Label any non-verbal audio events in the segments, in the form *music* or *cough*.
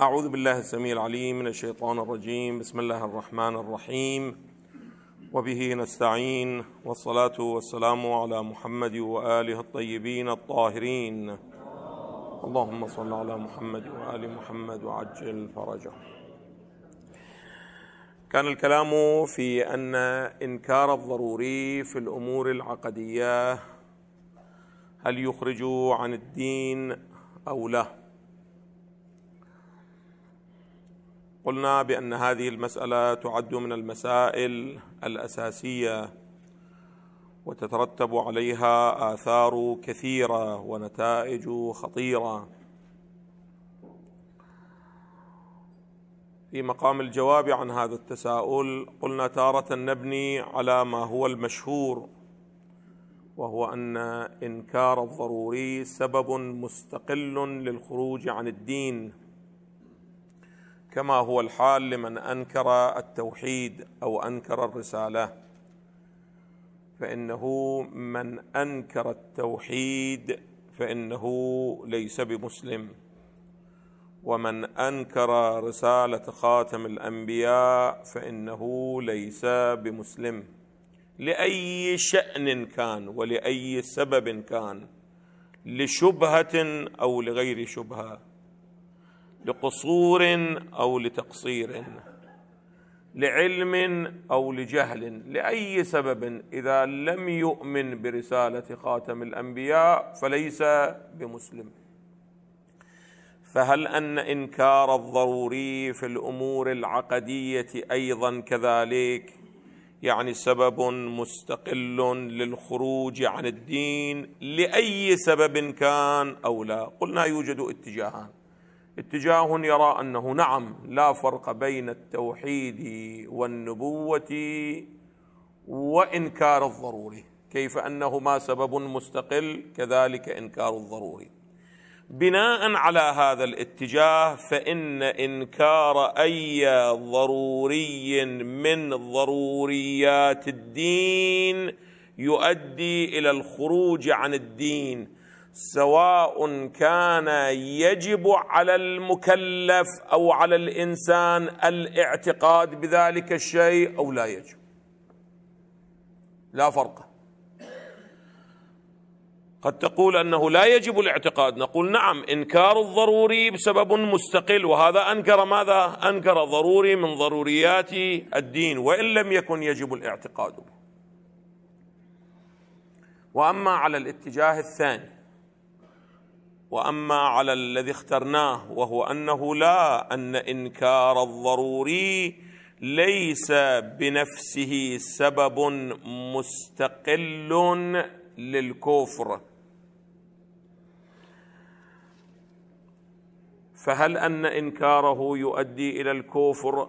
أعوذ بالله السميع العليم من الشيطان الرجيم بسم الله الرحمن الرحيم وبه نستعين والصلاة والسلام على محمد وآله الطيبين الطاهرين اللهم صل على محمد وآل محمد وعجل فرجه كان الكلام في أن إنكار الضروري في الأمور العقدية هل يخرج عن الدين أو لا؟ قلنا بان هذه المساله تعد من المسائل الاساسيه وتترتب عليها اثار كثيره ونتائج خطيره في مقام الجواب عن هذا التساؤل قلنا تاره نبني على ما هو المشهور وهو ان انكار الضروري سبب مستقل للخروج عن الدين كما هو الحال لمن انكر التوحيد او انكر الرساله فانه من انكر التوحيد فانه ليس بمسلم ومن انكر رساله خاتم الانبياء فانه ليس بمسلم لاي شان كان ولاي سبب كان لشبهه او لغير شبهه لقصور او لتقصير لعلم او لجهل لاي سبب اذا لم يؤمن برساله خاتم الانبياء فليس بمسلم فهل ان انكار الضروري في الامور العقديه ايضا كذلك يعني سبب مستقل للخروج عن الدين لاي سبب كان او لا قلنا يوجد اتجاهان اتجاه يرى انه نعم لا فرق بين التوحيد والنبوه وانكار الضروري كيف انهما سبب مستقل كذلك انكار الضروري بناء على هذا الاتجاه فان انكار اي ضروري من ضروريات الدين يؤدي الى الخروج عن الدين سواء كان يجب على المكلف او على الانسان الاعتقاد بذلك الشيء او لا يجب لا فرق قد تقول انه لا يجب الاعتقاد نقول نعم انكار الضروري بسبب مستقل وهذا انكر ماذا انكر ضروري من ضروريات الدين وان لم يكن يجب الاعتقاد به واما على الاتجاه الثاني واما على الذي اخترناه وهو انه لا ان انكار الضروري ليس بنفسه سبب مستقل للكفر فهل ان انكاره يؤدي الى الكفر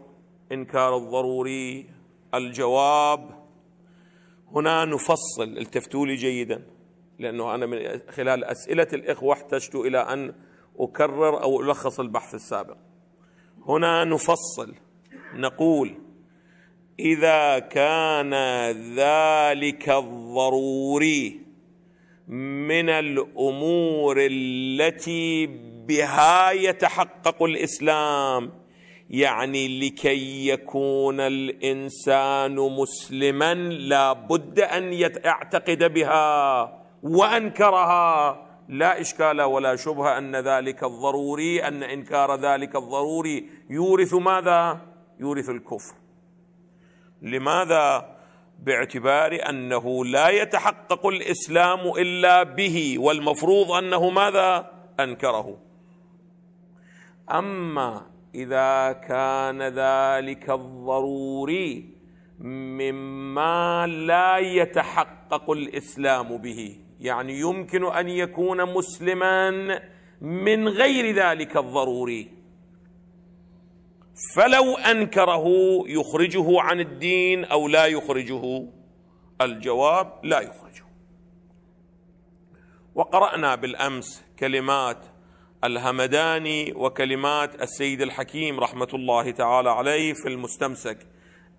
انكار الضروري الجواب هنا نفصل التفتوا لي جيدا لأنه أنا من خلال أسئلة الإخوة احتجت إلى أن أكرر أو ألخص البحث السابق هنا نفصل نقول إذا كان ذلك الضروري من الأمور التي بها يتحقق الإسلام يعني لكي يكون الإنسان مسلما لا بد أن يعتقد بها وانكرها لا اشكال ولا شبهه ان ذلك الضروري ان انكار ذلك الضروري يورث ماذا؟ يورث الكفر. لماذا؟ باعتبار انه لا يتحقق الاسلام الا به والمفروض انه ماذا؟ انكره. اما اذا كان ذلك الضروري مما لا يتحقق الاسلام به يعني يمكن ان يكون مسلما من غير ذلك الضروري فلو انكره يخرجه عن الدين او لا يخرجه الجواب لا يخرجه وقرانا بالامس كلمات الهمداني وكلمات السيد الحكيم رحمه الله تعالى عليه في المستمسك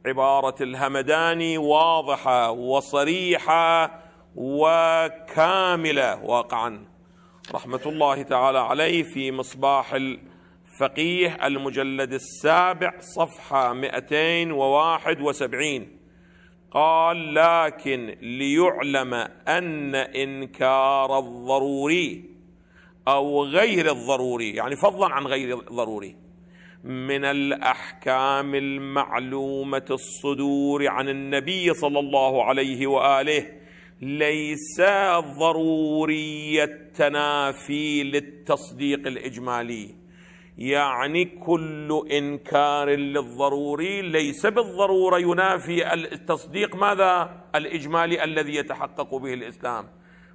عباره الهمداني واضحه وصريحه وكاملة واقعا رحمة الله تعالى عليه في مصباح الفقيه المجلد السابع صفحة 271 قال لكن ليعلم أن إنكار الضروري أو غير الضروري يعني فضلا عن غير الضروري من الأحكام المعلومة الصدور عن النبي صلى الله عليه وآله ليس ضروري التنافي للتصديق الاجمالي يعني كل انكار للضروري ليس بالضروره ينافي التصديق ماذا الاجمالي الذي يتحقق به الاسلام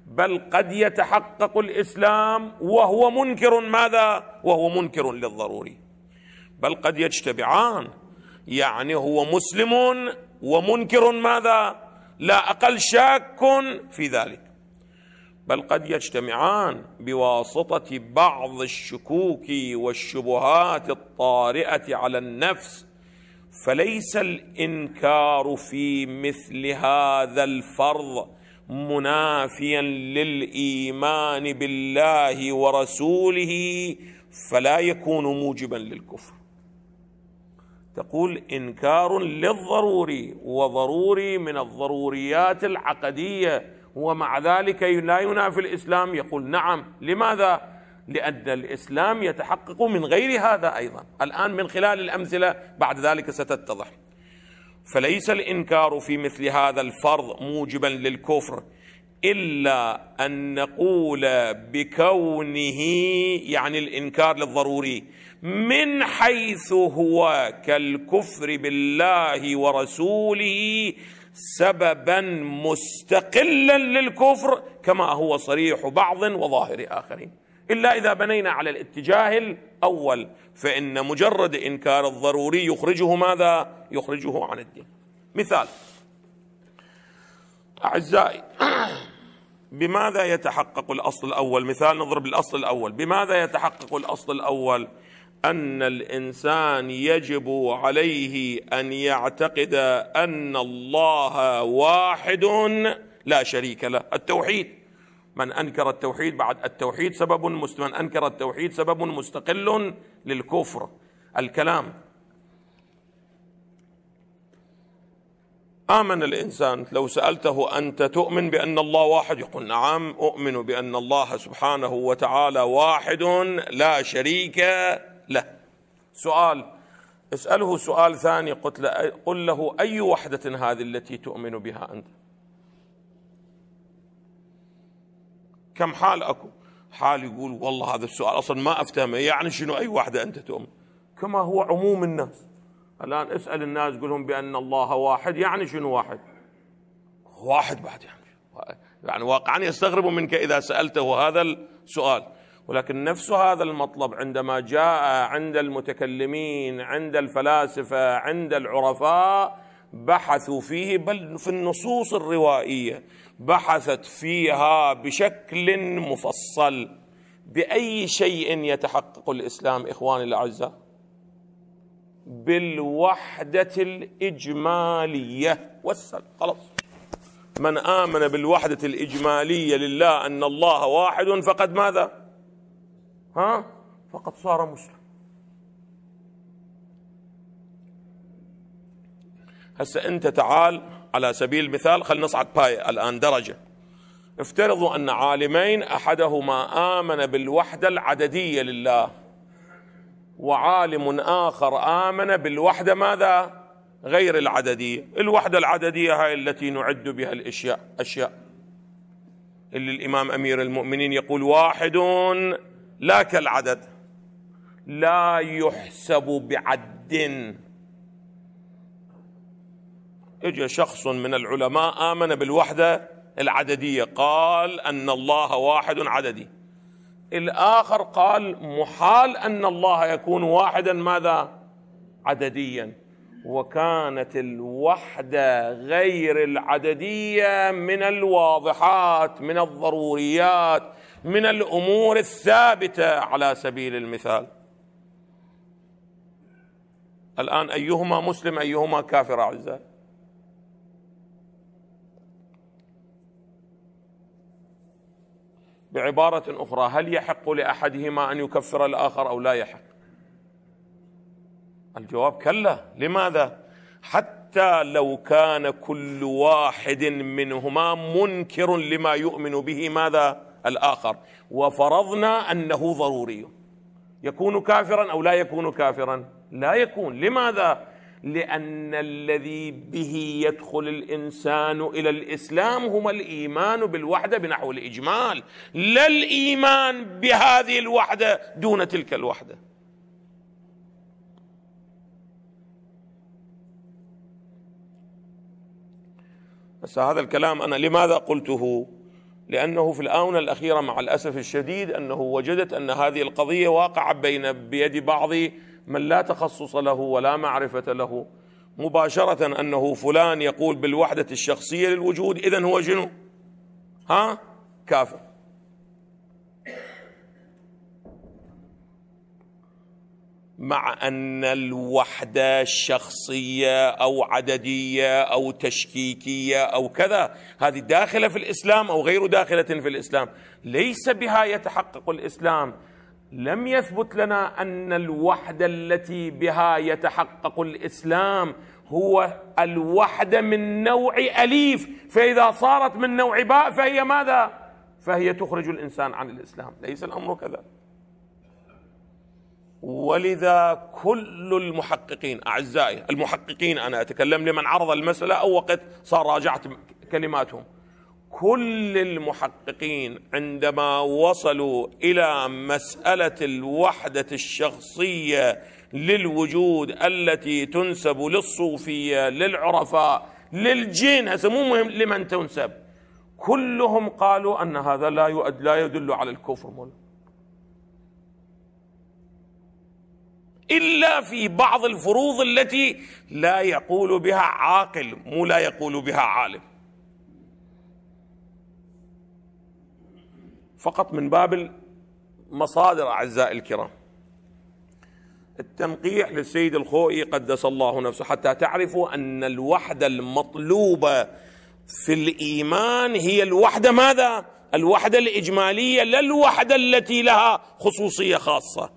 بل قد يتحقق الاسلام وهو منكر ماذا وهو منكر للضروري بل قد يجتمعان يعني هو مسلم ومنكر ماذا لا اقل شاك في ذلك بل قد يجتمعان بواسطه بعض الشكوك والشبهات الطارئه على النفس فليس الانكار في مثل هذا الفرض منافيا للايمان بالله ورسوله فلا يكون موجبا للكفر تقول إنكار للضروري وضروري من الضروريات العقدية ومع ذلك لا ينافي الإسلام يقول نعم لماذا؟ لأن الإسلام يتحقق من غير هذا أيضا الآن من خلال الأمثلة بعد ذلك ستتضح فليس الإنكار في مثل هذا الفرض موجبا للكفر إلا أن نقول بكونه يعني الإنكار للضروري من حيث هو كالكفر بالله ورسوله سببا مستقلا للكفر كما هو صريح بعض وظاهر آخرين إلا إذا بنينا على الاتجاه الأول فإن مجرد إنكار الضروري يخرجه ماذا؟ يخرجه عن الدين مثال أعزائي *clears throat* بماذا يتحقق الأصل الأول مثال نضرب الأصل الأول بماذا يتحقق الأصل الأول أن الإنسان يجب عليه أن يعتقد أن الله واحد لا شريك له التوحيد من أنكر التوحيد بعد التوحيد سبب من أنكر التوحيد سبب مستقل للكفر الكلام آمن الإنسان لو سألته أنت تؤمن بأن الله واحد يقول نعم أؤمن بأن الله سبحانه وتعالى واحد لا شريك له سؤال اسأله سؤال ثاني قلت له قل له أي وحدة هذه التي تؤمن بها أنت كم حال أكو حال يقول والله هذا السؤال أصلا ما أفتهمه يعني شنو أي وحدة أنت تؤمن كما هو عموم الناس الآن اسأل الناس قول لهم بأن الله واحد يعني شنو واحد واحد بعد يعني يعني واقعا يستغرب منك إذا سألته هذا السؤال ولكن نفس هذا المطلب عندما جاء عند المتكلمين عند الفلاسفة عند العرفاء بحثوا فيه بل في النصوص الروائية بحثت فيها بشكل مفصل بأي شيء يتحقق الإسلام إخواني الأعزاء بالوحدة الإجمالية والسلام خلاص من آمن بالوحدة الإجمالية لله أن الله واحد فقد ماذا ها فقد صار مسلم هسه أنت تعال على سبيل المثال خلينا نصعد باية الآن درجة افترضوا أن عالمين أحدهما آمن بالوحدة العددية لله وعالم آخر آمن بالوحدة ماذا؟ غير العددية الوحدة العددية هاي التي نعد بها الأشياء أشياء اللي الإمام أمير المؤمنين يقول واحد لا كالعدد لا يحسب بعد اجى شخص من العلماء آمن بالوحدة العددية قال أن الله واحد عددي الاخر قال محال ان الله يكون واحدا ماذا عدديا وكانت الوحده غير العدديه من الواضحات من الضروريات من الامور الثابته على سبيل المثال الان ايهما مسلم ايهما كافر اعزائي بعبارة أخرى هل يحق لأحدهما أن يكفر الآخر أو لا يحق الجواب كلا لماذا حتى لو كان كل واحد منهما منكر لما يؤمن به ماذا الآخر وفرضنا أنه ضروري يكون كافرا أو لا يكون كافرا لا يكون لماذا لأن الذي به يدخل الإنسان إلى الإسلام هما الإيمان بالوحدة بنحو الإجمال لا الإيمان بهذه الوحدة دون تلك الوحدة بس هذا الكلام أنا لماذا قلته لأنه في الآونة الأخيرة مع الأسف الشديد أنه وجدت أن هذه القضية واقعة بين بيد بعض من لا تخصص له ولا معرفة له مباشرة أنه فلان يقول بالوحدة الشخصية للوجود إذا هو شنو ها كافر مع أن الوحدة الشخصية أو عددية أو تشكيكية أو كذا هذه داخلة في الإسلام أو غير داخلة في الإسلام ليس بها يتحقق الإسلام لم يثبت لنا ان الوحده التي بها يتحقق الاسلام هو الوحده من نوع اليف فاذا صارت من نوع باء فهي ماذا فهي تخرج الانسان عن الاسلام ليس الامر كذا ولذا كل المحققين اعزائي المحققين انا اتكلم لمن عرض المساله او وقت صار راجعت كلماتهم كل المحققين عندما وصلوا الى مساله الوحده الشخصيه للوجود التي تنسب للصوفيه للعرفاء للجن هسه مو مهم لمن تنسب كلهم قالوا ان هذا لا يؤد لا يدل على الكفر مول. الا في بعض الفروض التي لا يقول بها عاقل مو لا يقول بها عالم فقط من باب المصادر أعزائي الكرام التنقيع للسيد الخوئي قدس الله نفسه حتى تعرفوا أن الوحدة المطلوبة في الإيمان هي الوحدة ماذا؟ الوحدة الإجمالية لا الوحدة التي لها خصوصية خاصة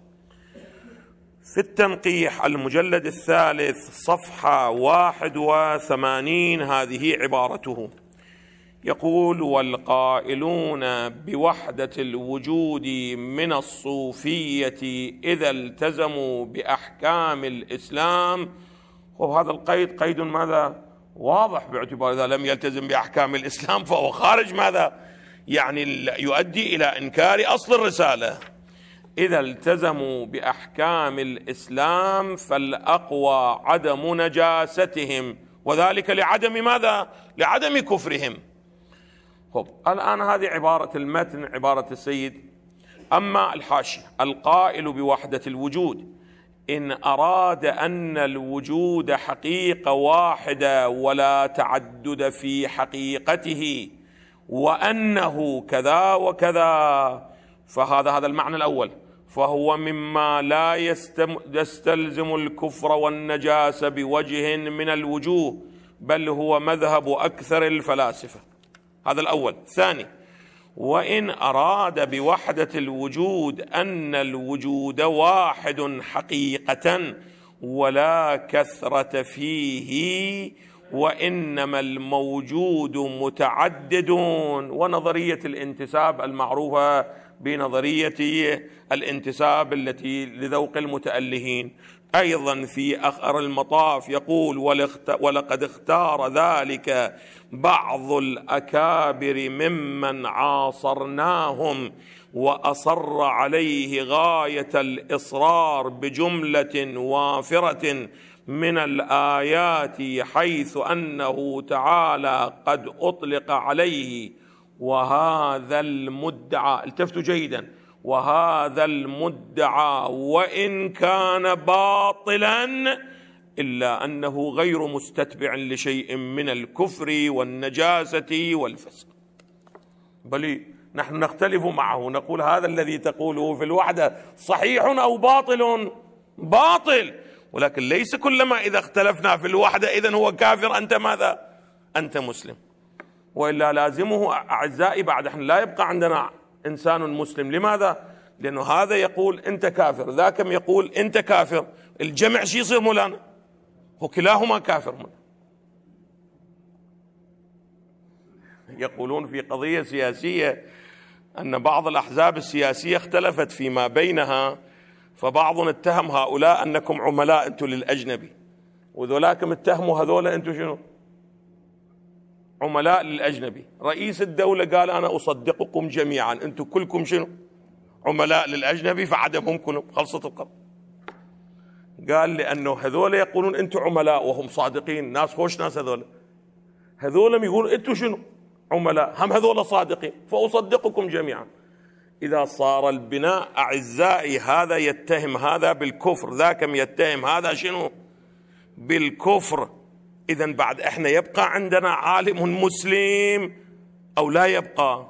في التنقيح المجلد الثالث صفحة واحد وثمانين هذه عبارته يقول والقائلون بوحده الوجود من الصوفيه اذا التزموا باحكام الاسلام وهذا القيد قيد ماذا واضح باعتبار اذا لم يلتزم باحكام الاسلام فهو خارج ماذا يعني يؤدي الى انكار اصل الرساله اذا التزموا باحكام الاسلام فالاقوى عدم نجاستهم وذلك لعدم ماذا لعدم كفرهم خب الآن هذه عبارة المتن عبارة السيد أما الحاشية القائل بوحدة الوجود إن أراد أن الوجود حقيقة واحدة ولا تعدد في حقيقته وأنه كذا وكذا فهذا هذا المعنى الأول فهو مما لا يستلزم الكفر والنجاس بوجه من الوجوه بل هو مذهب أكثر الفلاسفة هذا الاول ثاني وان اراد بوحده الوجود ان الوجود واحد حقيقه ولا كثره فيه وانما الموجود متعدد ونظريه الانتساب المعروفه بنظريه الانتساب التي لذوق المتالهين ايضا في اخر المطاف يقول ولقد اختار ذلك بعض الاكابر ممن عاصرناهم واصر عليه غايه الاصرار بجمله وافره من الايات حيث انه تعالى قد اطلق عليه وهذا المدعى التفتوا جيدا وهذا المدعى وان كان باطلا الا انه غير مستتبع لشيء من الكفر والنجاسه والفسق بل نحن نختلف معه نقول هذا الذي تقوله في الوحده صحيح او باطل باطل ولكن ليس كلما اذا اختلفنا في الوحده اذا هو كافر انت ماذا انت مسلم والا لازمه اعزائي بعد احنا لا يبقى عندنا انسان مسلم لماذا لانه هذا يقول انت كافر ذاك يقول انت كافر الجمع شي يصير مولانا وكلاهما كافر يقولون في قضيه سياسيه ان بعض الاحزاب السياسيه اختلفت فيما بينها فبعض اتهم هؤلاء انكم عملاء انتم للاجنبي وذولاكم اتهموا هذولا انتم شنو؟ عملاء للاجنبي رئيس الدوله قال انا اصدقكم جميعا انتم كلكم شنو عملاء للاجنبي فعدمهم كنوا خلصت القضيه قال لانه هذول يقولون انتم عملاء وهم صادقين ناس خوش ناس هذول هذول يقول انتم شنو عملاء هم هذول صادقين فاصدقكم جميعا اذا صار البناء اعزائي هذا يتهم هذا بالكفر ذاك يتهم هذا شنو بالكفر اذا بعد احنا يبقى عندنا عالم مسلم او لا يبقى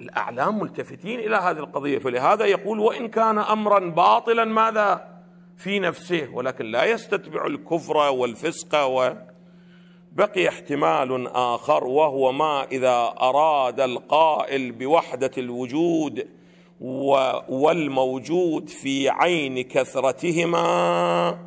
الاعلام ملتفتين الى هذه القضيه فلهذا يقول وان كان امرا باطلا ماذا في نفسه ولكن لا يستتبع الكفر والفسق و بقي احتمال اخر وهو ما اذا اراد القائل بوحده الوجود والموجود في عين كثرتهما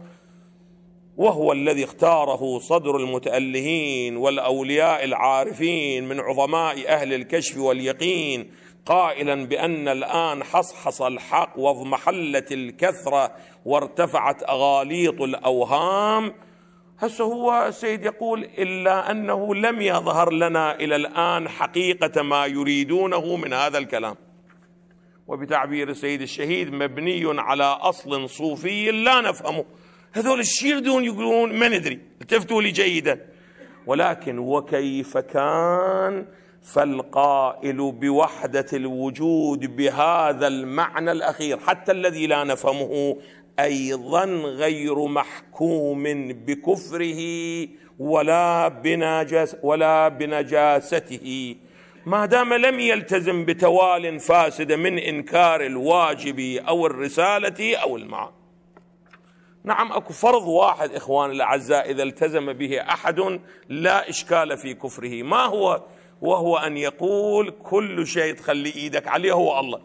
وهو الذي اختاره صدر المتألهين والأولياء العارفين من عظماء أهل الكشف واليقين قائلا بأن الآن حصحص الحق واضمحلت الكثرة وارتفعت أغاليط الأوهام هسه هو السيد يقول إلا أنه لم يظهر لنا إلى الآن حقيقة ما يريدونه من هذا الكلام وبتعبير السيد الشهيد مبني على أصل صوفي لا نفهمه هذول يردون يقولون ما ندري التفتوا لي جيدا ولكن وكيف كان فالقائل بوحدة الوجود بهذا المعنى الأخير حتى الذي لا نفهمه أيضا غير محكوم بكفره ولا بنجاس ولا بنجاسته ما دام لم يلتزم بتوال فاسد من إنكار الواجب أو الرسالة أو المعنى نعم اكو فرض واحد اخوان الاعزاء اذا التزم به احد لا اشكال في كفره ما هو وهو ان يقول كل شيء تخلي ايدك عليه هو الله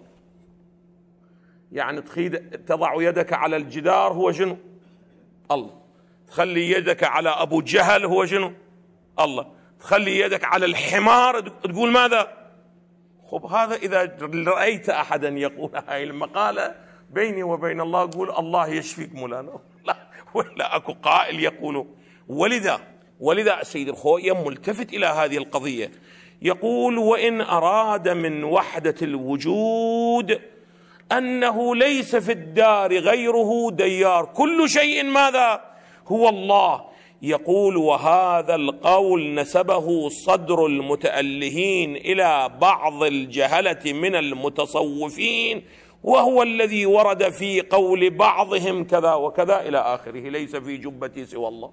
يعني تخيد تضع يدك على الجدار هو شنو الله تخلي يدك على ابو جهل هو شنو الله تخلي يدك على الحمار تقول ماذا خب هذا اذا رايت احدا يقول هاي المقاله بيني وبين الله اقول الله يشفيك مولانا ولا اكو قائل يقول ولذا ولذا السيد الخوئي ملتفت الى هذه القضيه يقول وان اراد من وحده الوجود انه ليس في الدار غيره ديار كل شيء ماذا هو الله يقول وهذا القول نسبه صدر المتالهين الى بعض الجهله من المتصوفين وهو الذي ورد في قول بعضهم كذا وكذا إلى آخره ليس في جبتي سوى الله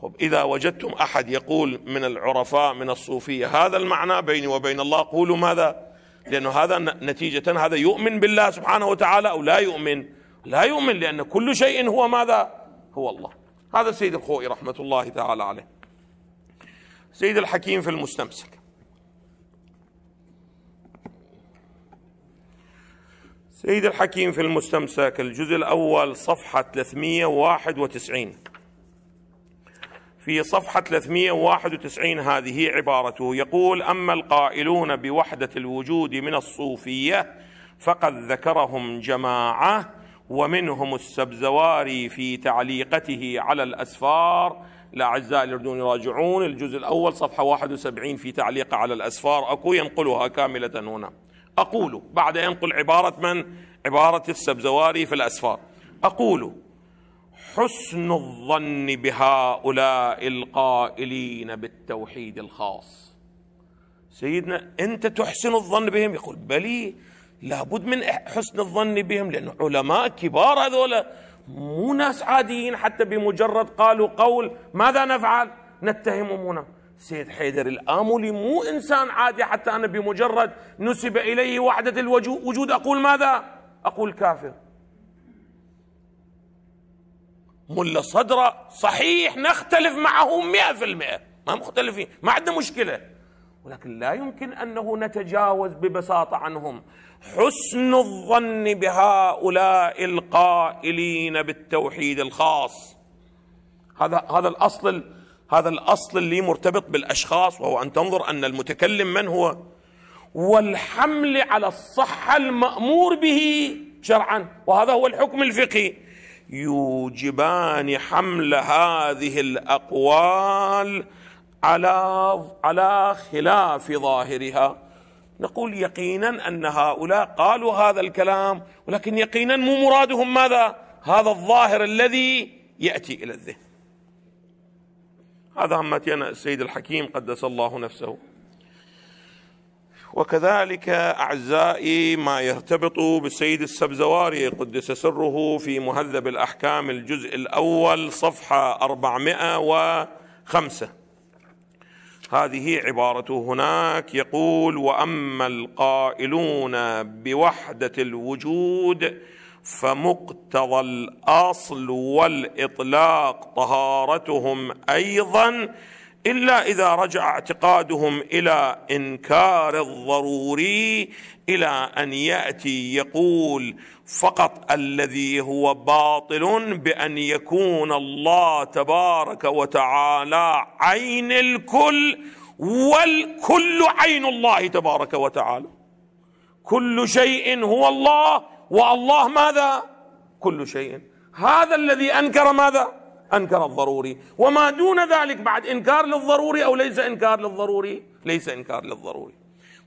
خب إذا وجدتم أحد يقول من العرفاء من الصوفية هذا المعنى بيني وبين الله قولوا ماذا لأنه هذا نتيجة هذا يؤمن بالله سبحانه وتعالى أو لا يؤمن لا يؤمن لأن كل شيء هو ماذا هو الله هذا السيد الخوئي رحمة الله تعالى عليه سيد الحكيم في المستمسك سيد الحكيم في المستمسك الجزء الأول صفحة 391 في صفحة 391 هذه عبارته يقول أما القائلون بوحدة الوجود من الصوفية فقد ذكرهم جماعة ومنهم السبزواري في تعليقته على الأسفار الأعزاء اللي يريدون يراجعون الجزء الأول صفحة 71 في تعليقه على الأسفار أكو ينقلها كاملة هنا أقول بعد ينقل عبارة من عبارة السبزواري في الأسفار أقول حسن الظن بهؤلاء القائلين بالتوحيد الخاص سيدنا أنت تحسن الظن بهم يقول بلي لابد من حسن الظن بهم لأن علماء كبار هذول مو ناس عاديين حتى بمجرد قالوا قول ماذا نفعل نتهمهم هنا سيد حيدر الآملي مو إنسان عادي حتى أنا بمجرد نسب إليه وحدة الوجود أقول ماذا أقول كافر ملا صدرة صحيح نختلف معه مئة في المئة ما مختلفين ما عندنا مشكلة ولكن لا يمكن أنه نتجاوز ببساطة عنهم حسن الظن بهؤلاء القائلين بالتوحيد الخاص هذا هذا الأصل هذا الأصل اللي مرتبط بالأشخاص وهو أن تنظر أن المتكلم من هو والحمل على الصحة المأمور به شرعا وهذا هو الحكم الفقهي يوجبان حمل هذه الأقوال على على خلاف ظاهرها نقول يقينا أن هؤلاء قالوا هذا الكلام ولكن يقينا مو مرادهم ماذا هذا الظاهر الذي يأتي إلى الذهن هذا همتي السيد الحكيم قدس الله نفسه وكذلك أعزائي ما يرتبط بالسيد السبزواري قدس سره في مهذب الأحكام الجزء الأول صفحة 405 هذه عبارته هناك يقول وأما القائلون بوحدة الوجود فمقتضى الاصل والاطلاق طهارتهم ايضا الا اذا رجع اعتقادهم الى انكار الضروري الى ان ياتي يقول فقط الذي هو باطل بان يكون الله تبارك وتعالى عين الكل والكل عين الله تبارك وتعالى كل شيء هو الله والله ماذا كل شيء هذا الذي انكر ماذا انكر الضروري وما دون ذلك بعد انكار للضروري او ليس انكار للضروري ليس انكار للضروري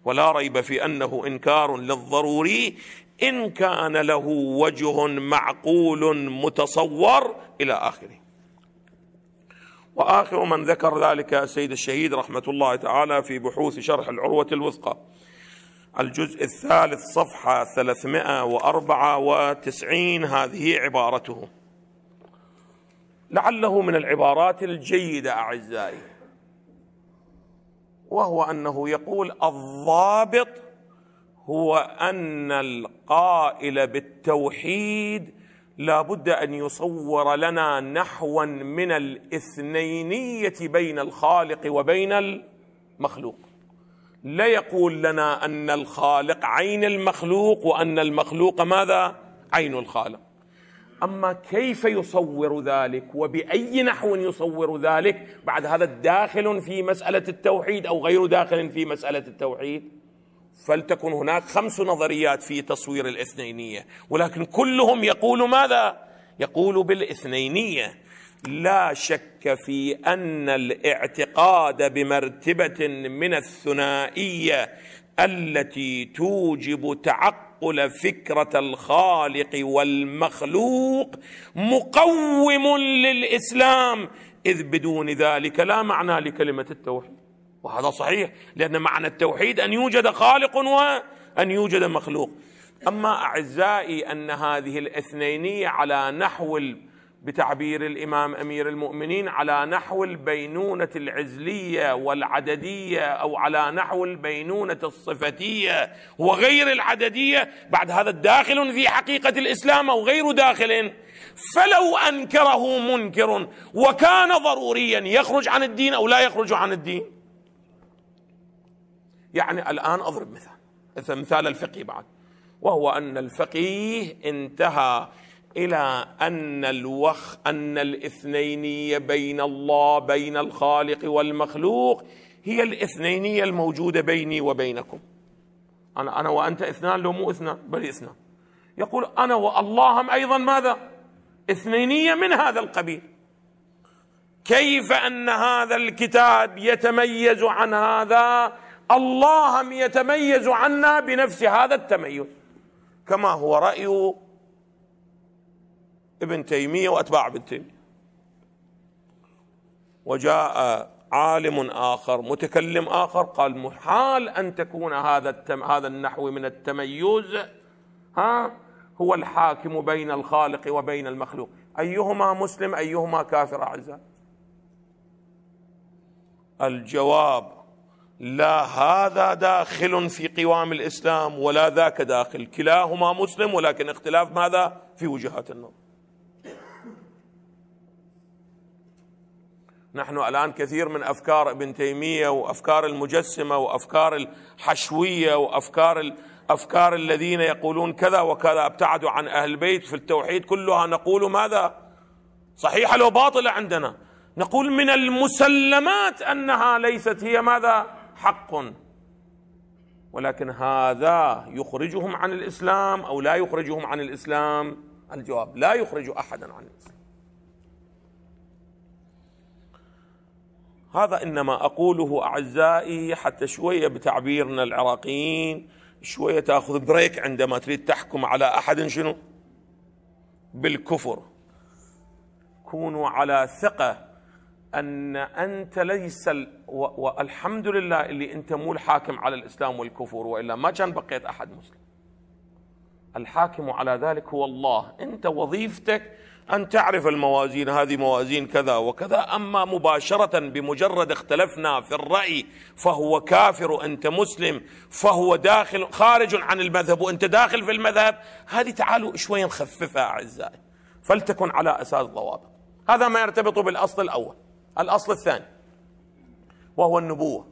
ولا ريب في انه انكار للضروري ان كان له وجه معقول متصور الى اخره واخر من ذكر ذلك السيد الشهيد رحمه الله تعالى في بحوث شرح العروه الوثقى الجزء الثالث صفحة 394 هذه عبارته لعله من العبارات الجيدة أعزائي وهو أنه يقول الضابط هو أن القائل بالتوحيد لا بد أن يصور لنا نحوا من الاثنينية بين الخالق وبين المخلوق لا يقول لنا ان الخالق عين المخلوق وان المخلوق ماذا عين الخالق اما كيف يصور ذلك وباي نحو يصور ذلك بعد هذا داخل في مساله التوحيد او غير داخل في مساله التوحيد فلتكن هناك خمس نظريات في تصوير الاثنينيه ولكن كلهم يقول ماذا يقول بالاثنينيه لا شك في ان الاعتقاد بمرتبه من الثنائيه التي توجب تعقل فكره الخالق والمخلوق مقوم للاسلام اذ بدون ذلك لا معنى لكلمه التوحيد وهذا صحيح لان معنى التوحيد ان يوجد خالق وان يوجد مخلوق اما اعزائي ان هذه الاثنينيه على نحو بتعبير الامام امير المؤمنين على نحو البينونه العزليه والعدديه او على نحو البينونه الصفتيه وغير العدديه بعد هذا داخل في حقيقه الاسلام او غير داخل فلو انكره منكر وكان ضروريا يخرج عن الدين او لا يخرج عن الدين يعني الان اضرب مثال مثال الفقه بعد وهو ان الفقيه انتهى الى ان الوخ ان الاثنينيه بين الله بين الخالق والمخلوق هي الاثنينيه الموجوده بيني وبينكم انا انا وانت اثنان لو مو اثنان بل اثنان يقول انا والله هم ايضا ماذا اثنينيه من هذا القبيل كيف ان هذا الكتاب يتميز عن هذا الله يتميز عنا بنفس هذا التميز كما هو راي ابن تيمية وأتباع ابن تيمية وجاء عالم آخر متكلم آخر قال محال أن تكون هذا التم هذا النحو من التميز ها هو الحاكم بين الخالق وبين المخلوق أيهما مسلم أيهما كافر أعزاء الجواب لا هذا داخل في قوام الاسلام ولا ذاك داخل كلاهما مسلم ولكن اختلاف ماذا في وجهات النظر نحن الان كثير من افكار ابن تيميه وافكار المجسمه وافكار الحشويه وافكار افكار الذين يقولون كذا وكذا ابتعدوا عن اهل البيت في التوحيد كلها نقول ماذا؟ صحيحه لو باطله عندنا نقول من المسلمات انها ليست هي ماذا؟ حق ولكن هذا يخرجهم عن الاسلام او لا يخرجهم عن الاسلام؟ الجواب لا يخرج احدا عن الاسلام هذا إنما أقوله أعزائي حتى شوية بتعبيرنا العراقيين شوية تأخذ بريك عندما تريد تحكم على أحد شنو بالكفر كونوا على ثقة أن أنت ليس والحمد لله اللي أنت مو الحاكم على الإسلام والكفر وإلا ما كان بقيت أحد مسلم الحاكم على ذلك هو الله أنت وظيفتك أن تعرف الموازين هذه موازين كذا وكذا أما مباشرة بمجرد اختلفنا في الرأي فهو كافر أنت مسلم فهو داخل خارج عن المذهب وأنت داخل في المذهب هذه تعالوا شوي نخففها أعزائي فلتكن على أساس ضوابط هذا ما يرتبط بالأصل الأول الأصل الثاني وهو النبوة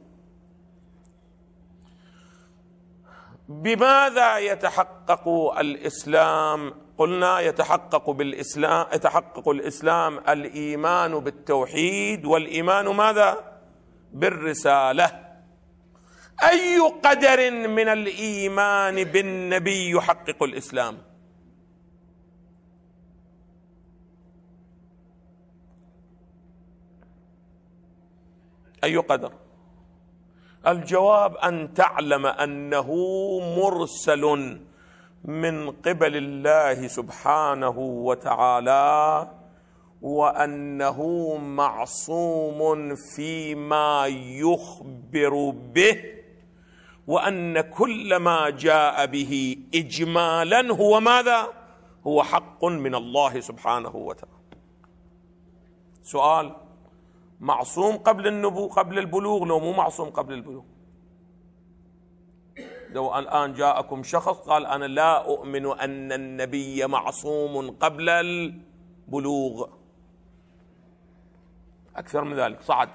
بماذا يتحقق الإسلام قلنا يتحقق بالاسلام يتحقق الاسلام الايمان بالتوحيد والايمان ماذا؟ بالرساله اي قدر من الايمان بالنبي يحقق الاسلام اي قدر الجواب ان تعلم انه مرسل من قبل الله سبحانه وتعالى وانه معصوم فيما يخبر به وان كل ما جاء به اجمالا هو ماذا هو حق من الله سبحانه وتعالى سؤال معصوم قبل النبوة قبل البلوغ لو مو معصوم قبل البلوغ لو الآن جاءكم شخص قال أنا لا أؤمن أن النبي معصوم قبل البلوغ أكثر من ذلك صعد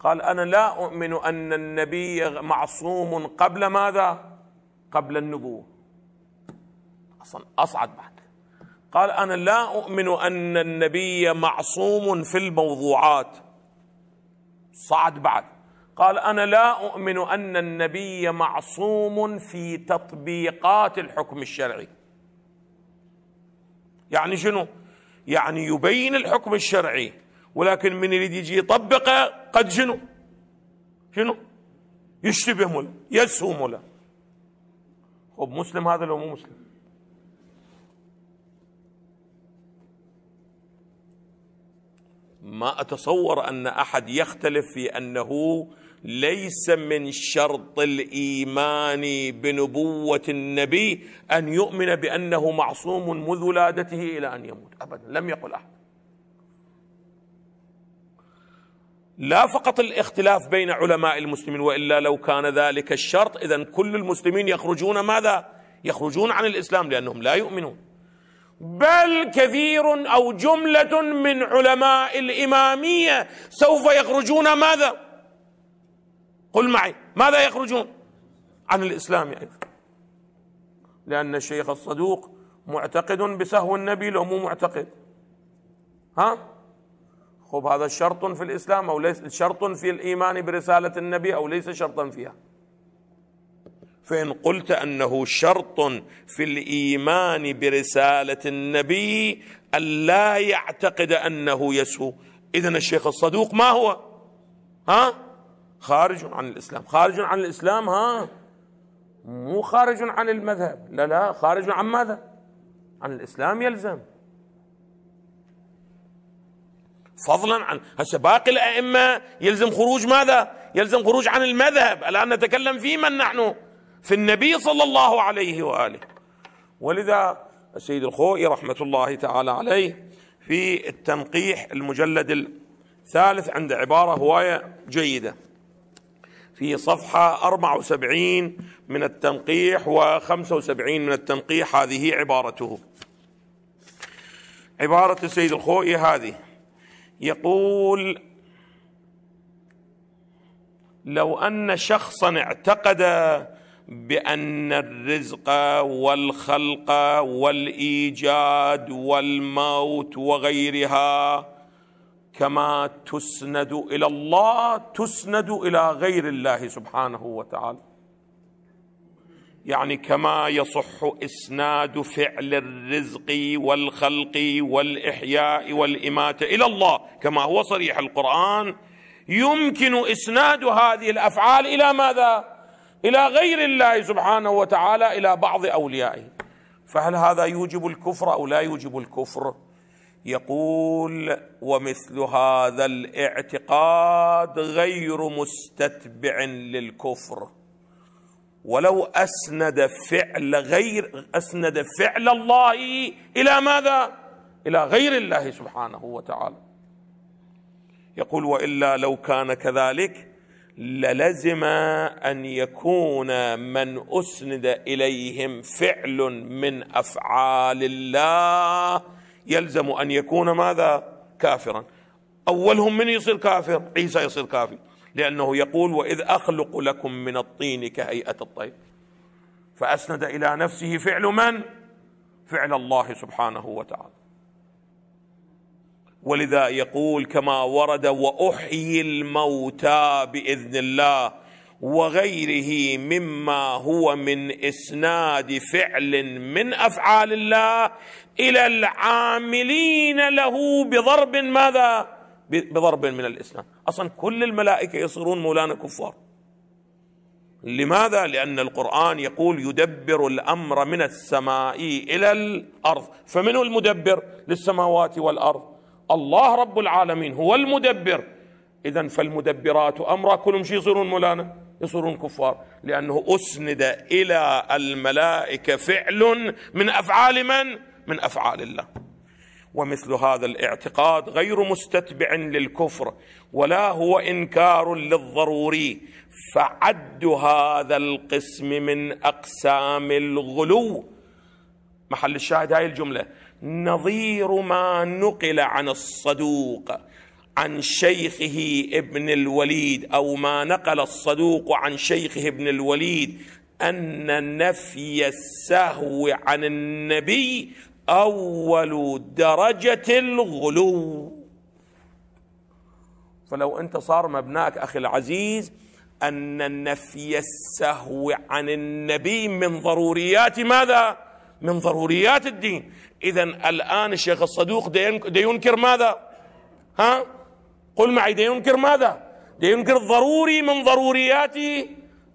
قال أنا لا أؤمن أن النبي معصوم قبل ماذا قبل النبوة أصلا أصعد بعد قال أنا لا أؤمن أن النبي معصوم في الموضوعات صعد بعد قال انا لا اؤمن ان النبي معصوم في تطبيقات الحكم الشرعي يعني شنو يعني يبين الحكم الشرعي ولكن من يريد يجي يطبقه قد شنو شنو يشتبه مله يسهو مله خب مسلم هذا لو مو مسلم ما اتصور ان احد يختلف في انه ليس من شرط الايمان بنبوه النبي ان يؤمن بانه معصوم منذ ولادته الى ان يموت ابدا لم يقل احد لا فقط الاختلاف بين علماء المسلمين والا لو كان ذلك الشرط اذا كل المسلمين يخرجون ماذا يخرجون عن الاسلام لانهم لا يؤمنون بل كثير او جمله من علماء الاماميه سوف يخرجون ماذا قل معي ماذا يخرجون عن الإسلام يعني لأن الشيخ الصدوق معتقد بسهو النبي لو مو معتقد ها خب هذا شرط في الإسلام أو ليس شرط في الإيمان برسالة النبي أو ليس شرطا فيها فإن قلت أنه شرط في الإيمان برسالة النبي ألا يعتقد أنه يسهو إذا الشيخ الصدوق ما هو ها خارج عن الإسلام خارج عن الإسلام ها مو خارج عن المذهب لا لا خارج عن ماذا عن الإسلام يلزم فضلا عن هسه باقي الأئمة يلزم خروج ماذا يلزم خروج عن المذهب الآن نتكلم في من نحن في النبي صلى الله عليه وآله ولذا السيد الخوئي رحمة الله تعالى عليه في التنقيح المجلد الثالث عند عبارة هواية جيدة في صفحة 74 من التنقيح و75 من التنقيح هذه عبارته عبارة السيد الخوئي هذه يقول لو أن شخصا اعتقد بأن الرزق والخلق والإيجاد والموت وغيرها كما تسند الى الله تسند الى غير الله سبحانه وتعالى يعني كما يصح اسناد فعل الرزق والخلق والاحياء والاماته الى الله كما هو صريح القران يمكن اسناد هذه الافعال الى ماذا الى غير الله سبحانه وتعالى الى بعض اوليائه فهل هذا يوجب الكفر او لا يوجب الكفر يقول ومثل هذا الاعتقاد غير مستتبع للكفر ولو اسند فعل غير اسند فعل الله الى ماذا؟ الى غير الله سبحانه وتعالى. يقول والا لو كان كذلك للزم ان يكون من اسند اليهم فعل من افعال الله يلزم أن يكون ماذا كافرا أولهم من يصير كافر عيسى يصير كافر لأنه يقول وإذ أخلق لكم من الطين كهيئة الطير فأسند إلى نفسه فعل من؟ فعل الله سبحانه وتعالى ولذا يقول كما ورد وأحيي الموتى بإذن الله وغيره مما هو من اسناد فعل من افعال الله الى العاملين له بضرب ماذا؟ بضرب من الاسلام، اصلا كل الملائكه يصيرون مولانا كفار. لماذا؟ لان القران يقول يدبر الامر من السماء الى الارض، فمن المدبر للسماوات والارض؟ الله رب العالمين هو المدبر اذا فالمدبرات امرا كلهم شيء يصيرون مولانا يصيرون كفار لأنه أسند إلى الملائكة فعل من أفعال من؟ من أفعال الله ومثل هذا الاعتقاد غير مستتبع للكفر ولا هو انكار للضروري فعد هذا القسم من اقسام الغلو محل الشاهد هاي الجمله نظير ما نقل عن الصدوق عن شيخه ابن الوليد او ما نقل الصدوق عن شيخه ابن الوليد ان نفي السهو عن النبي اول درجه الغلو فلو انت صار مبناك اخي العزيز ان نفي السهو عن النبي من ضروريات ماذا من ضروريات الدين اذا الان الشيخ الصدوق دي ينكر ماذا ها قل معي ده ينكر ماذا ده ينكر ضروري من ضروريات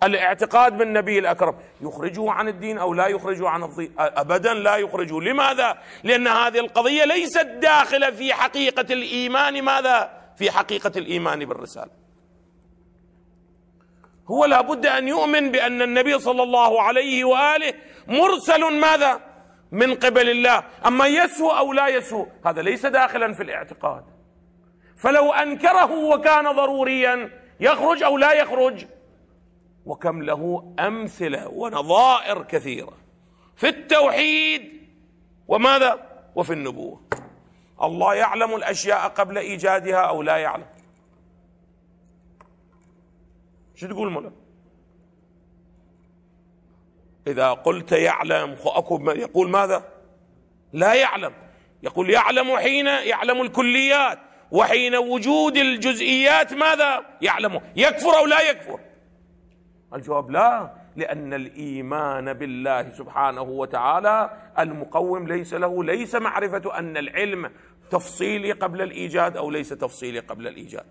الاعتقاد بالنبي الأكرم يخرجه عن الدين أو لا يخرجه عن الدين أبدا لا يخرجه لماذا لأن هذه القضية ليست داخلة في حقيقة الإيمان ماذا في حقيقة الإيمان بالرسالة هو لابد أن يؤمن بأن النبي صلى الله عليه وآله مرسل ماذا من قبل الله أما يسوء أو لا يسوء هذا ليس داخلا في الاعتقاد فلو انكره وكان ضروريا يخرج او لا يخرج وكم له امثله ونظائر كثيره في التوحيد وماذا وفي النبوه الله يعلم الاشياء قبل ايجادها او لا يعلم شو تقول مولا اذا قلت يعلم اكو يقول ماذا لا يعلم يقول يعلم حين يعلم الكليات وحين وجود الجزئيات ماذا يعلمه يكفر أو لا يكفر الجواب لا لأن الإيمان بالله سبحانه وتعالى المقوم ليس له ليس معرفة أن العلم تفصيلي قبل الإيجاد أو ليس تفصيلي قبل الإيجاد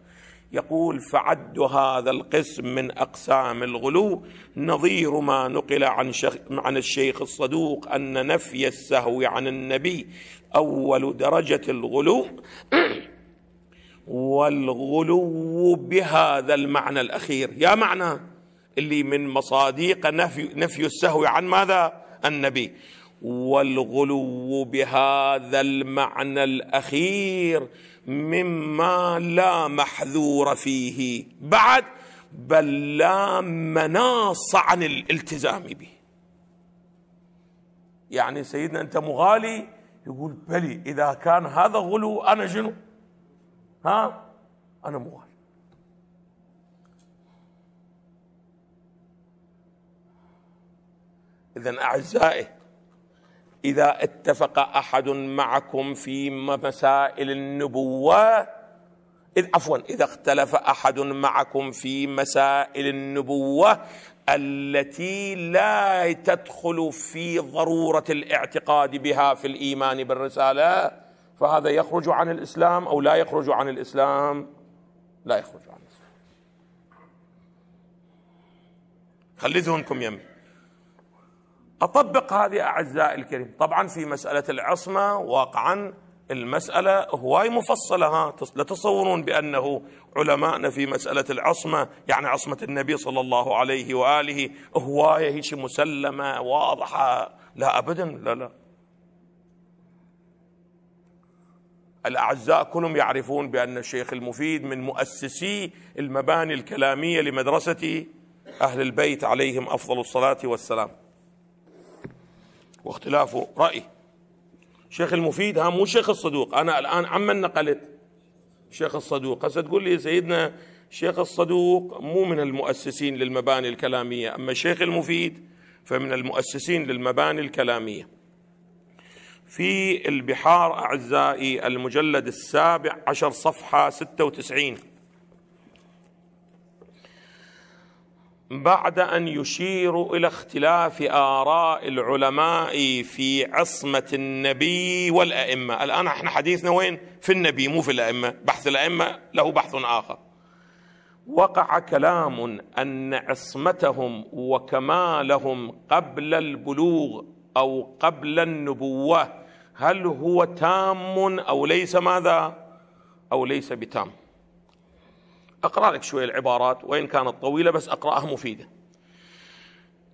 يقول فعد هذا القسم من أقسام الغلو نظير ما نقل عن, شخ عن الشيخ الصدوق أن نفي السهو عن النبي أول درجة الغلو *clears throat* والغلو بهذا المعنى الاخير يا معنى اللي من مصادق نفي نفي السهو عن ماذا النبي والغلو بهذا المعنى الاخير مما لا محذور فيه بعد بل لا مناص عن الالتزام به يعني سيدنا انت مغالي يقول بلي اذا كان هذا غلو انا شنو ها انا موال اذا اعزائي اذا اتفق احد معكم في مسائل النبوه إذ عفوا اذا اختلف احد معكم في مسائل النبوه التي لا تدخل في ضروره الاعتقاد بها في الايمان بالرساله فهذا يخرج عن الاسلام او لا يخرج عن الاسلام لا يخرج عن الاسلام خلي ذهنكم يمي اطبق هذه اعزائي الكريم طبعا في مساله العصمه واقعا المسألة هواي مفصلة ها لا تصورون بأنه علماءنا في مسألة العصمة يعني عصمة النبي صلى الله عليه وآله هواية هيك مسلمة واضحة لا أبدا لا لا الأعزاء كلهم يعرفون بأن الشيخ المفيد من مؤسسي المباني الكلامية لمدرسة أهل البيت عليهم أفضل الصلاة والسلام واختلاف رأي شيخ المفيد ها مو شيخ الصدوق أنا الآن عمن نقلت شيخ الصدوق هسه تقول لي سيدنا شيخ الصدوق مو من المؤسسين للمباني الكلامية أما الشيخ المفيد فمن المؤسسين للمباني الكلاميه في البحار أعزائي المجلد السابع عشر صفحة ستة وتسعين بعد أن يشير إلى اختلاف آراء العلماء في عصمة النبي والأئمة الآن احنا حديثنا وين؟ في النبي مو في الأئمة بحث الأئمة له بحث آخر وقع كلام أن عصمتهم وكمالهم قبل البلوغ أو قبل النبوة هل هو تام أو ليس ماذا أو ليس بتام أقرأ لك شوية العبارات وإن كانت طويلة بس أقرأها مفيدة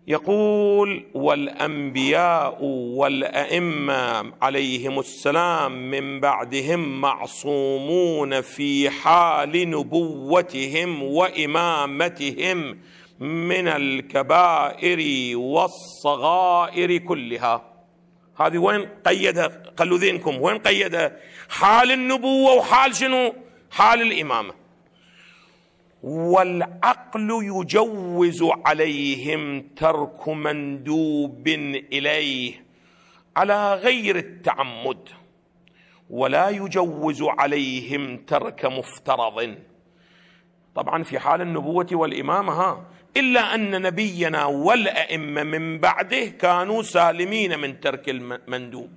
يقول والأنبياء والأئمة عليهم السلام من بعدهم معصومون في حال نبوتهم وإمامتهم من الكبائر والصغائر كلها هذه وين قيدها قلوا ذينكم وين قيدها حال النبوة وحال شنو حال الإمامة والعقل يجوز عليهم ترك مندوب إليه على غير التعمد ولا يجوز عليهم ترك مفترض طبعا في حال النبوة والإمامة ها إلا أن نبينا والأئمة من بعده كانوا سالمين من ترك المندوب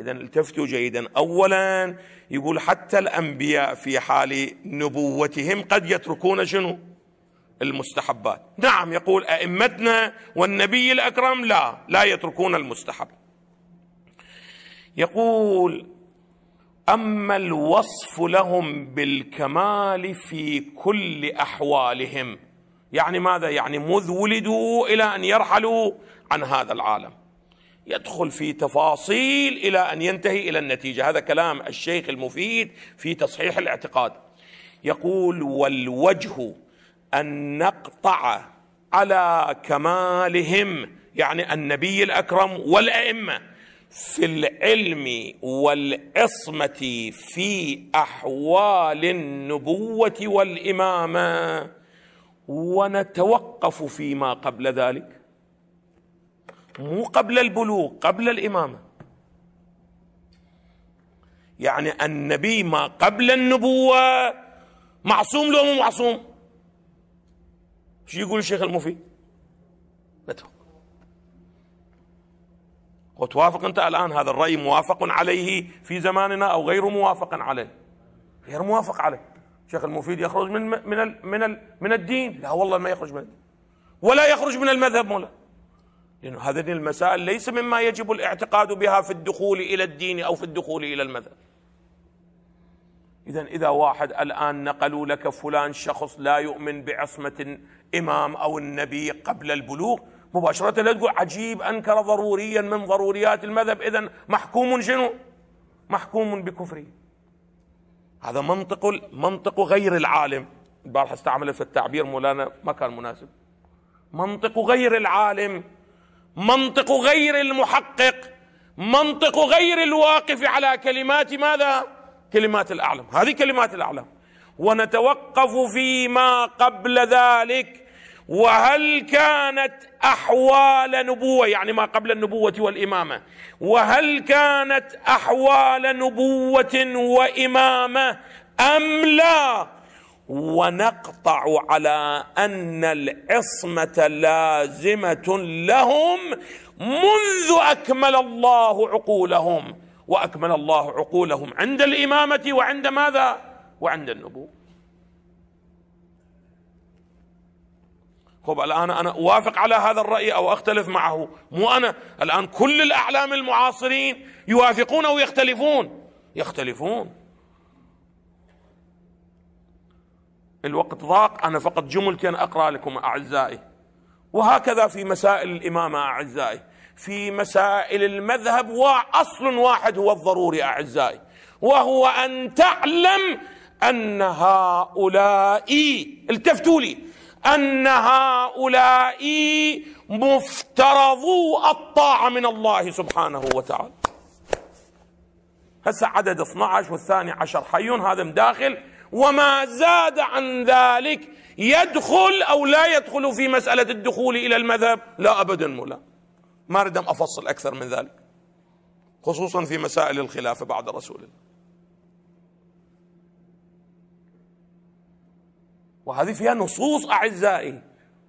إذا التفتوا جيدا أولا يقول حتى الأنبياء في حال نبوتهم قد يتركون شنو المستحبات نعم يقول أئمتنا والنبي الأكرم لا لا يتركون المستحب يقول اما الوصف لهم بالكمال في كل احوالهم يعني ماذا يعني مذ ولدوا الى ان يرحلوا عن هذا العالم يدخل في تفاصيل الى ان ينتهي الى النتيجه هذا كلام الشيخ المفيد في تصحيح الاعتقاد يقول والوجه ان نقطع على كمالهم يعني النبي الاكرم والائمه في العلم والعصمه في احوال النبوه والامامه ونتوقف فيما قبل ذلك مو قبل البلوغ قبل الامامه يعني النبي ما قبل النبوه معصوم لو مو معصوم شو يقول الشيخ المفيد نتوقف وتوافق أنت الآن هذا الرأي موافق عليه في زماننا أو غير موافق عليه غير موافق عليه شيخ المفيد يخرج من من من من الدين لا والله ما يخرج من الدين ولا يخرج من المذهب مولا لأنه هذه المسائل ليس مما يجب الاعتقاد بها في الدخول إلى الدين أو في الدخول إلى المذهب إذا إذا واحد الآن نقلوا لك فلان شخص لا يؤمن بعصمة الإمام أو النبي قبل البلوغ مباشرة لا تقول عجيب أنكر ضروريا من ضروريات المذهب إذا محكوم شنو محكوم بكفره هذا منطق منطق غير العالم البارحة استعملت في التعبير مولانا ما كان مناسب منطق غير العالم منطق غير المحقق منطق غير الواقف على كلمات ماذا كلمات الأعلم هذه كلمات الأعلم ونتوقف فيما قبل ذلك وهل كانت احوال نبوه يعني ما قبل النبوه والامامه وهل كانت احوال نبوه وامامه ام لا ونقطع على ان العصمه لازمه لهم منذ اكمل الله عقولهم واكمل الله عقولهم عند الامامه وعند ماذا وعند النبوه طب الآن أنا أوافق على هذا الرأي أو أختلف معه مو أنا الآن كل الأعلام المعاصرين يوافقون أو يختلفون يختلفون الوقت ضاق أنا فقط جملتين أقرأ لكم أعزائي وهكذا في مسائل الإمامة أعزائي في مسائل المذهب وأصل واحد هو الضروري أعزائي وهو أن تعلم أن هؤلاء التفتوا لي ان هؤلاء مفترضو الطاعه من الله سبحانه وتعالى هسه عدد 12 والثاني عشر حي هذا مداخل وما زاد عن ذلك يدخل او لا يدخل في مساله الدخول الى المذهب لا ابدا ملا ما ردم افصل اكثر من ذلك خصوصا في مسائل الخلافه بعد رسول الله وهذه فيها نصوص أعزائي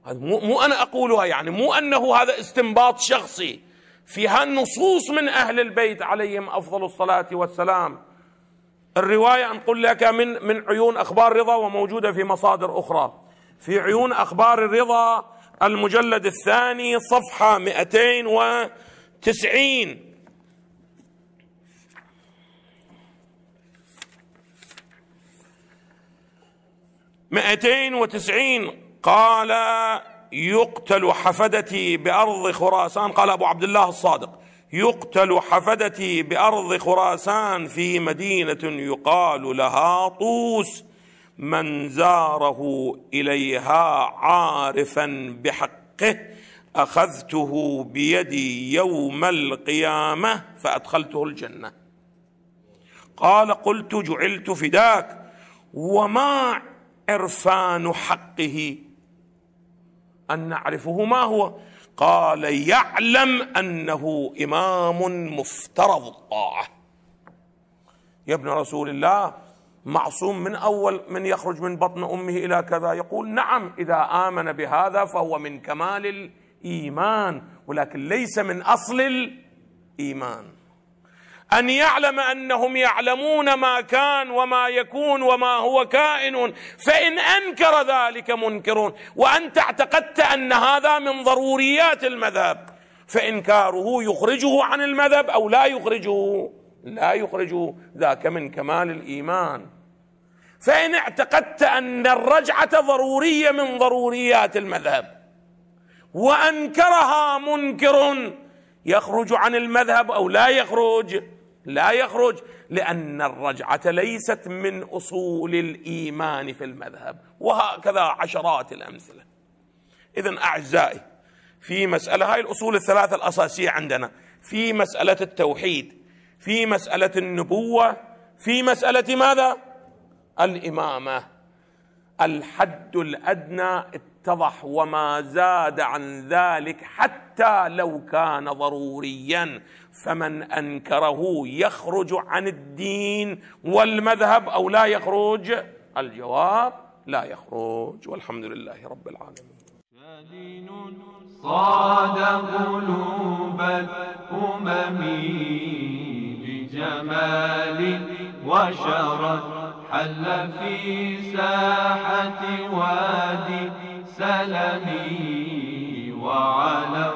مو, مو أنا أقولها يعني مو أنه هذا استنباط شخصي فيها نصوص من أهل البيت عليهم أفضل الصلاة والسلام الرواية أنقل لك من, من عيون أخبار رضا وموجودة في مصادر أخرى في عيون أخبار الرضا المجلد الثاني صفحة 290 290 قال يقتل حفدتي بأرض خراسان قال أبو عبد الله الصادق يقتل حفدتي بأرض خراسان في مدينة يقال لها طوس من زاره إليها عارفا بحقه أخذته بيدي يوم القيامة فأدخلته الجنة قال قلت جعلت فداك وما عرفان حقه ان نعرفه ما هو قال يعلم انه امام مفترض الطاعه يا ابن رسول الله معصوم من اول من يخرج من بطن امه الى كذا يقول نعم اذا امن بهذا فهو من كمال الايمان ولكن ليس من اصل الايمان ان يعلم انهم يعلمون ما كان وما يكون وما هو كائن فان انكر ذلك منكرون وانت اعتقدت ان هذا من ضروريات المذهب فانكاره يخرجه عن المذهب او لا يخرجه لا يخرجه ذاك من كمال الايمان فان اعتقدت ان الرجعه ضروريه من ضروريات المذهب وانكرها منكر يخرج عن المذهب او لا يخرج لا يخرج لأن الرجعة ليست من أصول الإيمان في المذهب وهكذا عشرات الأمثلة إذا أعزائي في مسألة هاي الأصول الثلاثة الأساسية عندنا في مسألة التوحيد في مسألة النبوة في مسألة ماذا؟ الإمامة الحد الأدنى اتضح وما زاد عن ذلك حتى لو كان ضروريا فمن انكره يخرج عن الدين والمذهب او لا يخرج الجواب لا يخرج والحمد لله رب العالمين صاد قلوب الامم جمال وشرف حل في ساحة وادي سلمي وعلى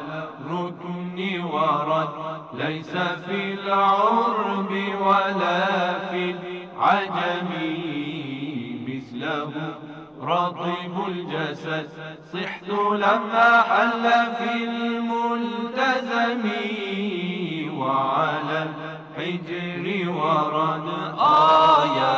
ركن ورد ليس في العرب ولا في العجم مثله رطب الجسد صحت لما حل في الملتزم وعلى الحجر ورد آيات